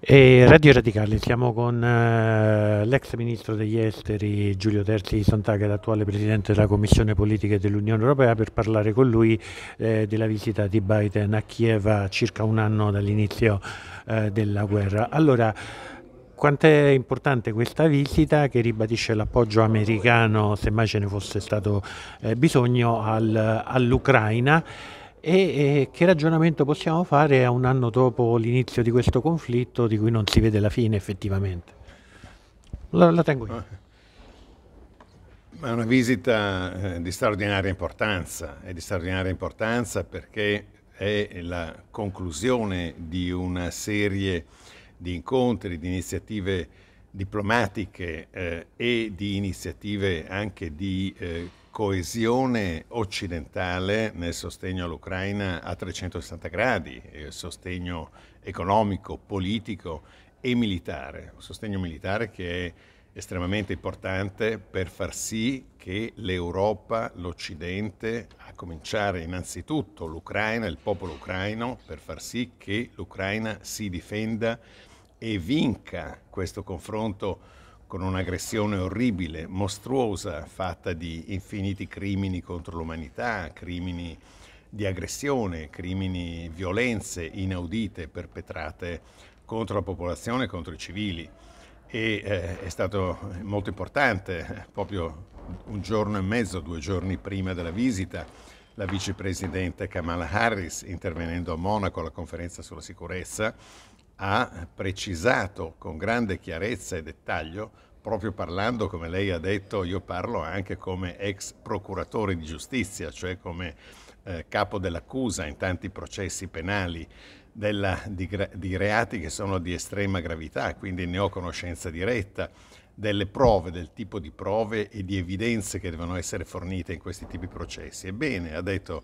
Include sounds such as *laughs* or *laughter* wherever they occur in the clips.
E Radio Radicale, siamo con eh, l'ex ministro degli esteri Giulio Terzi di Santaga, l'attuale presidente della Commissione Politica dell'Unione Europea, per parlare con lui eh, della visita di Biden a Kiev a circa un anno dall'inizio eh, della guerra. Allora, quanto è importante questa visita che ribadisce l'appoggio americano, se mai ce ne fosse stato eh, bisogno, al, all'Ucraina? E, che ragionamento possiamo fare a un anno dopo l'inizio di questo conflitto di cui non si vede la fine effettivamente? La, la tengo io. Ma è una visita eh, di straordinaria importanza, è di straordinaria importanza perché è la conclusione di una serie di incontri, di iniziative diplomatiche eh, e di iniziative anche di eh, coesione occidentale nel sostegno all'Ucraina a 360 gradi, il eh, sostegno economico, politico e militare, un sostegno militare che è estremamente importante per far sì che l'Europa, l'Occidente, a cominciare innanzitutto l'Ucraina, il popolo ucraino, per far sì che l'Ucraina si difenda e vinca questo confronto con un'aggressione orribile, mostruosa, fatta di infiniti crimini contro l'umanità, crimini di aggressione, crimini, violenze inaudite perpetrate contro la popolazione, contro i civili. E eh, è stato molto importante, proprio un giorno e mezzo, due giorni prima della visita, la vicepresidente Kamala Harris, intervenendo a Monaco alla conferenza sulla sicurezza, ha precisato con grande chiarezza e dettaglio, proprio parlando, come lei ha detto, io parlo anche come ex procuratore di giustizia, cioè come eh, capo dell'accusa in tanti processi penali della, di, di reati che sono di estrema gravità, quindi ne ho conoscenza diretta delle prove, del tipo di prove e di evidenze che devono essere fornite in questi tipi di processi. Ebbene, ha detto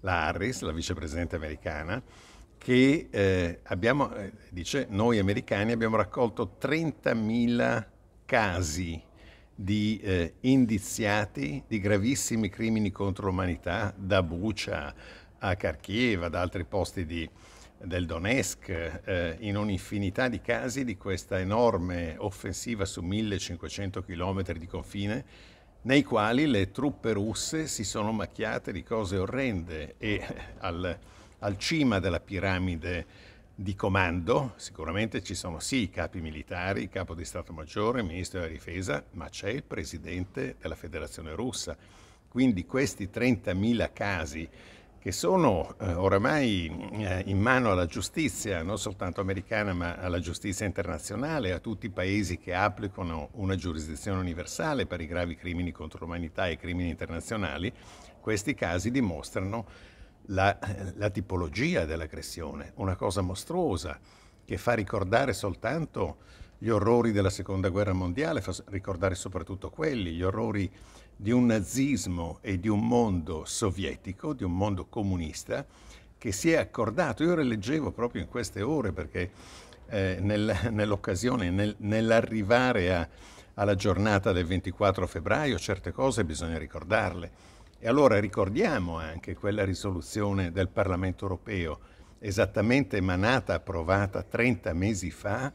la Harris, la vicepresidente americana, che eh, abbiamo, eh, dice, noi americani abbiamo raccolto 30.000 casi di eh, indiziati di gravissimi crimini contro l'umanità da Bucia a Kharkiv, ad altri posti di, del Donetsk, eh, in un'infinità di casi di questa enorme offensiva su 1500 km di confine, nei quali le truppe russe si sono macchiate di cose orrende e eh, al al cima della piramide di comando, sicuramente ci sono sì i capi militari, il capo di Stato Maggiore, il Ministro della Difesa, ma c'è il Presidente della Federazione Russa. Quindi questi 30.000 casi che sono eh, oramai eh, in mano alla giustizia, non soltanto americana, ma alla giustizia internazionale, a tutti i paesi che applicano una giurisdizione universale per i gravi crimini contro l'umanità e i crimini internazionali, questi casi dimostrano la, la tipologia dell'aggressione, una cosa mostruosa che fa ricordare soltanto gli orrori della seconda guerra mondiale, fa ricordare soprattutto quelli, gli orrori di un nazismo e di un mondo sovietico, di un mondo comunista che si è accordato. Io rileggevo proprio in queste ore perché eh, nel, nell'occasione, nel, nell'arrivare a, alla giornata del 24 febbraio, certe cose bisogna ricordarle e allora ricordiamo anche quella risoluzione del Parlamento europeo, esattamente emanata, approvata 30 mesi fa,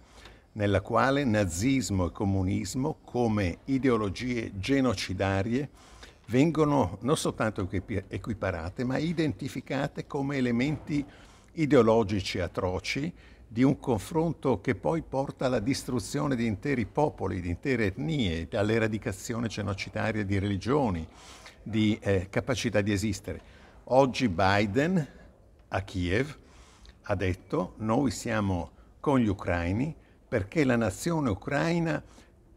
nella quale nazismo e comunismo come ideologie genocidarie vengono non soltanto equiparate, ma identificate come elementi ideologici atroci di un confronto che poi porta alla distruzione di interi popoli, di intere etnie, all'eradicazione genocidaria di religioni, di eh, capacità di esistere. Oggi Biden a Kiev ha detto noi siamo con gli ucraini perché la nazione ucraina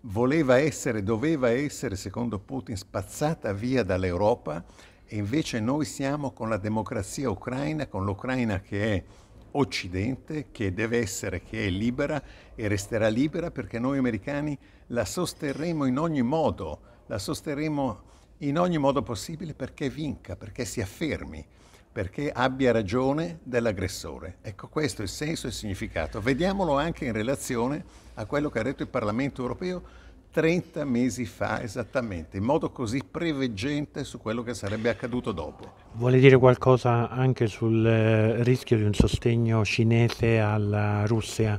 voleva essere, doveva essere, secondo Putin, spazzata via dall'Europa e invece noi siamo con la democrazia ucraina, con l'Ucraina che è occidente, che deve essere, che è libera e resterà libera perché noi americani la sosterremo in ogni modo, la sosterremo in ogni modo possibile perché vinca, perché si affermi, perché abbia ragione dell'aggressore. Ecco questo è il senso e il significato. Vediamolo anche in relazione a quello che ha detto il Parlamento europeo 30 mesi fa esattamente, in modo così preveggente su quello che sarebbe accaduto dopo. Vuole dire qualcosa anche sul eh, rischio di un sostegno cinese alla Russia?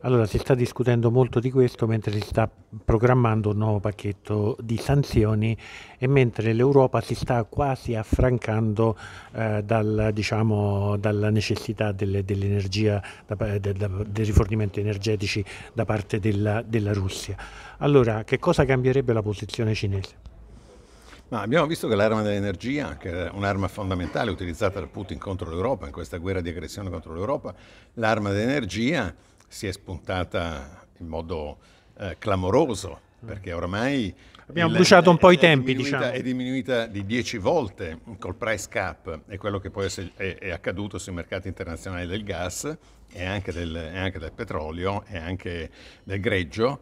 Allora, si sta discutendo molto di questo mentre si sta programmando un nuovo pacchetto di sanzioni e mentre l'Europa si sta quasi affrancando eh, dal, diciamo, dalla necessità delle, dell'energia, da, de, da, dei rifornimenti energetici da parte della, della Russia. Allora, che cosa cambierebbe la posizione cinese? Ma abbiamo visto che l'arma dell'energia, che è un'arma fondamentale utilizzata da Putin contro l'Europa, in questa guerra di aggressione contro l'Europa, l'arma dell'energia si è spuntata in modo eh, clamoroso, perché oramai... Abbiamo bruciato un po' i tempi, è diciamo. È diminuita di 10 volte col price cap, e quello che poi è, è accaduto sui mercati internazionali del gas e anche del, e anche del petrolio e anche del greggio.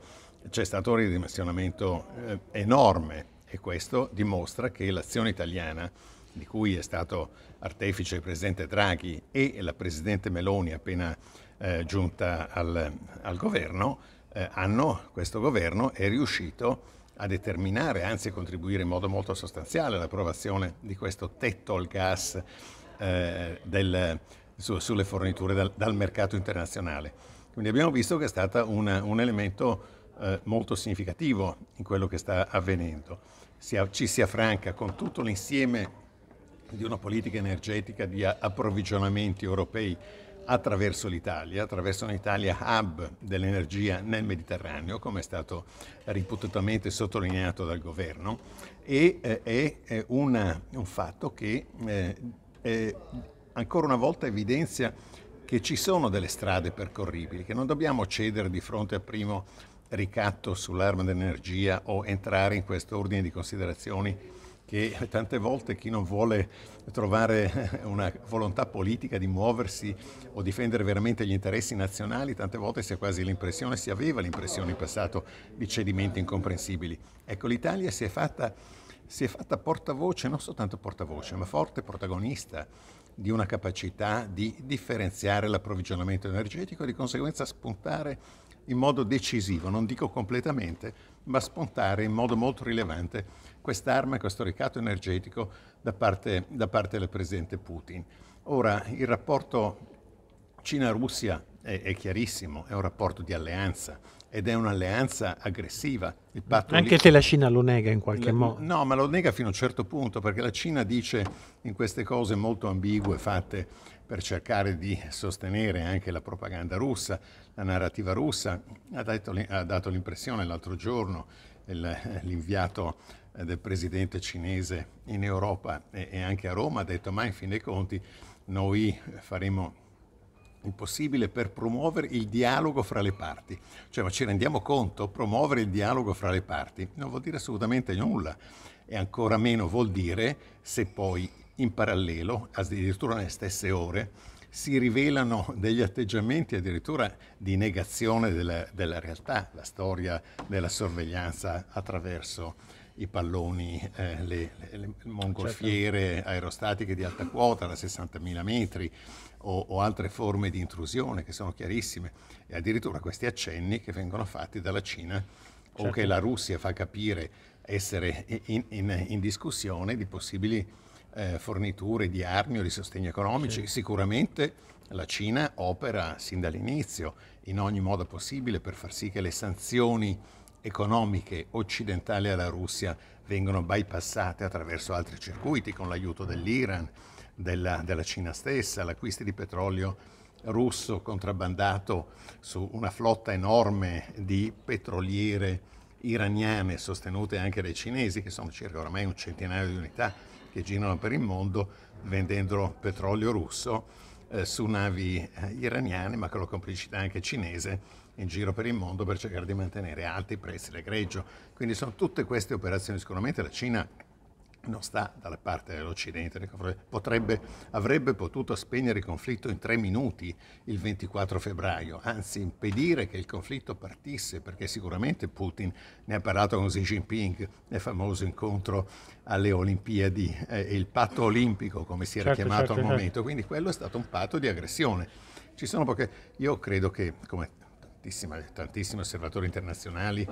C'è stato un ridimensionamento eh, enorme e questo dimostra che l'azione italiana, di cui è stato artefice il presidente Draghi e la presidente Meloni appena eh, giunta al, al governo, eh, hanno, questo governo è riuscito a determinare, anzi a contribuire in modo molto sostanziale all'approvazione di questo tetto al gas eh, del, su, sulle forniture dal, dal, mercato internazionale. Quindi abbiamo visto che è stato un, un elemento eh, molto significativo in quello che sta avvenendo. Sia, ci si affranca con tutto l'insieme di una politica energetica di approvvigionamenti europei attraverso l'Italia, attraverso un'Italia hub dell'energia nel Mediterraneo, come è stato ripetutamente sottolineato dal governo, e eh, è una, un fatto che eh, eh, ancora una volta evidenzia che ci sono delle strade percorribili, che non dobbiamo cedere di fronte al primo ricatto sull'arma dell'energia o entrare in questo ordine di considerazioni che tante volte chi non vuole trovare *laughs* una volontà politica di muoversi o difendere veramente gli interessi nazionali, tante volte si ha quasi l'impressione, si aveva l'impressione in passato di cedimenti incomprensibili. Ecco, l'Italia si è fatta, si è fatta portavoce, non soltanto portavoce, ma forte protagonista di una capacità di differenziare l'approvvigionamento energetico e di conseguenza spuntare in modo decisivo, non dico completamente, ma spuntare in modo molto rilevante quest'arma, questo ricatto energetico da parte, da parte, del presidente Putin. Ora, il rapporto Cina-Russia è, è chiarissimo, è un rapporto di alleanza, ed è un'alleanza aggressiva. Anche lì... se la Cina lo nega in qualche la... modo. No, ma lo nega fino a un certo punto, perché la Cina dice in queste cose molto ambigue fatte per cercare di sostenere anche la propaganda russa, la narrativa russa. Ha, detto, ha dato l'impressione l'altro giorno l'inviato eh, del presidente cinese in Europa e, e anche a Roma ha detto ma in fin dei conti noi faremo il possibile per promuovere il dialogo fra le parti. Cioè, ma ci rendiamo conto, promuovere il dialogo fra le parti non vuol dire assolutamente nulla e ancora meno vuol dire se poi in parallelo, addirittura nelle stesse ore, si rivelano degli atteggiamenti addirittura di negazione della, della realtà, la storia della sorveglianza attraverso i palloni, eh, le, le, le, mongolfiere certo. aerostatiche di alta quota da 60.000 metri o, o, altre forme di intrusione che sono chiarissime e addirittura questi accenni che vengono fatti dalla Cina certo. o che la Russia fa capire essere in, in, in discussione di possibili eh, forniture di armi o di sostegni economici. Sì. Sicuramente la Cina opera sin dall'inizio in ogni modo possibile per far sì che le sanzioni economiche occidentali alla Russia vengano bypassate attraverso altri circuiti con l'aiuto dell'Iran, della, della Cina stessa, l'acquisto di petrolio russo contrabbandato su una flotta enorme di petroliere iraniane sostenute anche dai cinesi, che sono circa ormai un centinaio di unità che girano per il mondo vendendo petrolio russo eh, su navi eh, iraniane, ma con la complicità anche cinese in giro per il mondo per cercare di mantenere alti i prezzi del greggio. Quindi sono tutte queste operazioni. Sicuramente la Cina non sta dalla parte dell'Occidente, potrebbe, avrebbe potuto spegnere il conflitto in tre minuti il 24 febbraio, anzi impedire che il conflitto partisse, perché sicuramente Putin ne ha parlato con Xi Jinping nel famoso incontro alle Olimpiadi eh, il patto olimpico, come si era certo, chiamato certo, al certo. momento, quindi quello è stato un patto di aggressione. Io credo che, come tantissimi osservatori internazionali,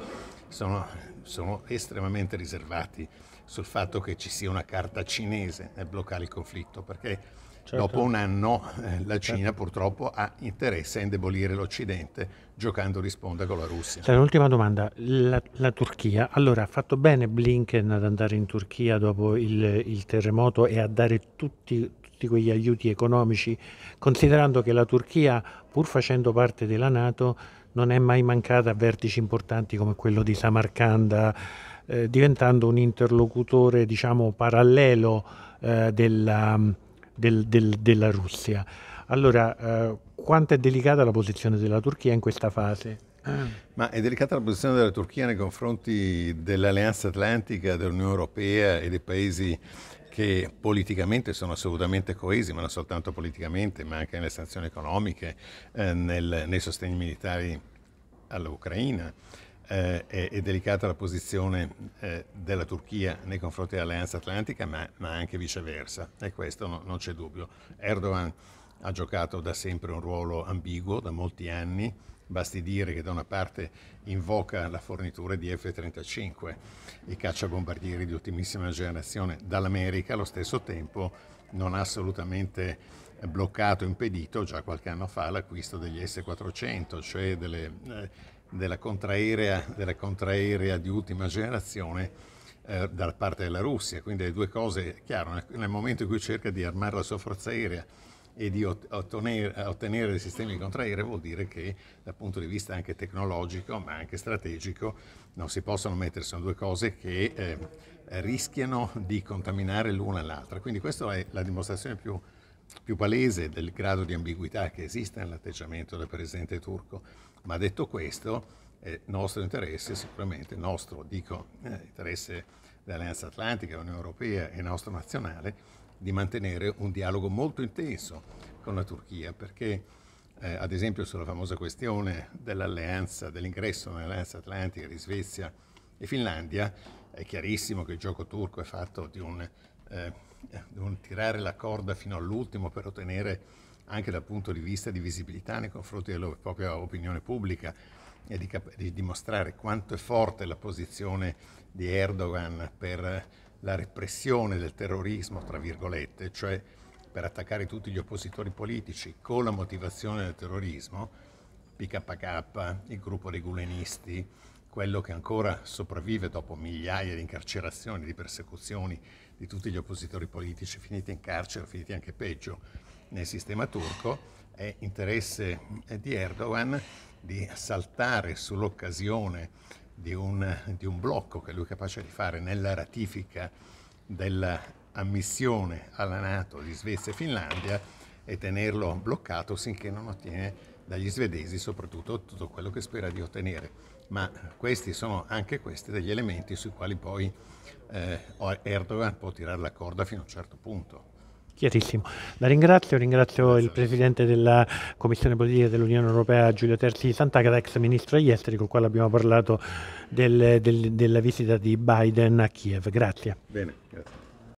sono, sono estremamente riservati sul fatto che ci sia una carta cinese nel bloccare il conflitto, perché Certo. Dopo un anno eh, la Cina certo. purtroppo ha interesse a indebolire l'Occidente giocando risponda con la Russia. Cioè, un'ultima domanda, la, la, Turchia. Allora, ha fatto bene Blinken ad andare in Turchia dopo il, il terremoto e a dare tutti, tutti quegli aiuti economici, considerando che la Turchia, pur facendo parte della Nato, non è mai mancata a vertici importanti come quello di Samarcanda, eh, diventando un interlocutore diciamo, parallelo eh, della, del, del, della, Russia. Allora, eh, quanto è delicata la posizione della Turchia in questa fase? Ah. Ma è delicata la posizione della Turchia nei confronti dell'Alleanza Atlantica, dell'Unione Europea e dei paesi che politicamente sono assolutamente coesi, ma non soltanto politicamente, ma anche nelle sanzioni economiche, eh, nel, nei sostegni militari all'Ucraina. Eh, è, è, delicata la posizione eh, della Turchia nei confronti dell'Alleanza Atlantica, ma, ma, anche viceversa, e questo no, non c'è dubbio. Erdogan ha giocato da sempre un ruolo ambiguo, da molti anni, Basti dire che da una parte invoca la fornitura di F-35, i cacciabombardieri di ultimissima generazione dall'America, allo stesso tempo non ha assolutamente bloccato, impedito già qualche anno fa l'acquisto degli S-400, cioè delle, eh, della, contraerea, della, contraerea, di ultima generazione eh, da parte della Russia. Quindi le due cose, chiaro, nel momento in cui cerca di armare la sua forza aerea e di ottenere, ottenere sistemi di contraire vuol dire che dal punto di vista anche tecnologico ma anche strategico non si possono mettere, sono due cose che eh, rischiano di contaminare l'una e l'altra. Quindi questa è la dimostrazione più, più palese del grado di ambiguità che esiste nell'atteggiamento del presidente turco. Ma detto questo, eh, nostro interesse, sicuramente nostro, dico eh, interesse dell'Alleanza Atlantica, Unione Europea e nostro nazionale, di mantenere un dialogo molto intenso con la Turchia, perché eh, ad esempio sulla famosa questione dell'alleanza, dell'ingresso nell'alleanza atlantica di Svezia e Finlandia, è chiarissimo che il gioco turco è fatto di un, eh, di un tirare la corda fino all'ultimo per ottenere anche dal punto di vista di visibilità nei confronti della propria opinione pubblica e di, cap- di dimostrare quanto è forte la posizione di Erdogan per la repressione del terrorismo, tra virgolette, cioè per attaccare tutti gli oppositori politici con la motivazione del terrorismo, PKK, il gruppo dei gulenisti, quello che ancora sopravvive dopo migliaia di incarcerazioni, di persecuzioni di tutti gli oppositori politici finiti in carcere, finiti anche peggio nel sistema turco, è interesse di Erdogan di saltare sull'occasione di un, di un blocco che lui è capace di fare nella ratifica dell'ammissione alla Nato di Svezia e Finlandia e tenerlo bloccato finché non ottiene dagli svedesi soprattutto tutto quello che spera di ottenere. Ma questi sono anche questi degli elementi sui quali poi eh, Erdogan può tirare la corda fino a un certo punto. Chiarissimo. La ringrazio, ringrazio il Presidente della Commissione Politica dell'Unione Europea Giulio Terzi di Sant'Agata, ex Ministro degli Esteri, con il quale abbiamo parlato del, del, della visita di Biden a Kiev. Grazie. Bene, grazie.